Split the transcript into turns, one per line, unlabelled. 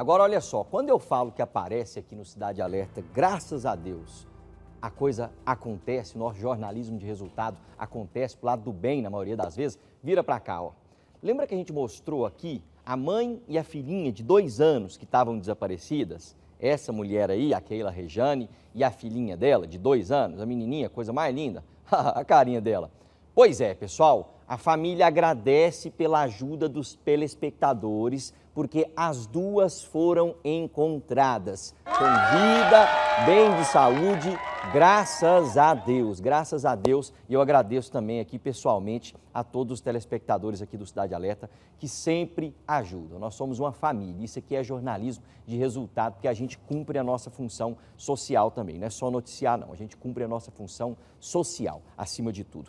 Agora, olha só, quando eu falo que aparece aqui no Cidade Alerta, graças a Deus, a coisa acontece, o nosso jornalismo de resultado acontece pro lado do bem, na maioria das vezes. Vira para cá, ó. Lembra que a gente mostrou aqui a mãe e a filhinha de dois anos que estavam desaparecidas? Essa mulher aí, a Keila Rejane, e a filhinha dela, de dois anos, a menininha, coisa mais linda, a carinha dela. Pois é, pessoal, a família agradece pela ajuda dos telespectadores, porque as duas foram encontradas com vida, bem de saúde, graças a Deus, graças a Deus. E eu agradeço também aqui pessoalmente a todos os telespectadores aqui do Cidade Alerta que sempre ajudam. Nós somos uma família, isso aqui é jornalismo de resultado, porque a gente cumpre a nossa função social também, não é só noticiar não, a gente cumpre a nossa função social acima de tudo.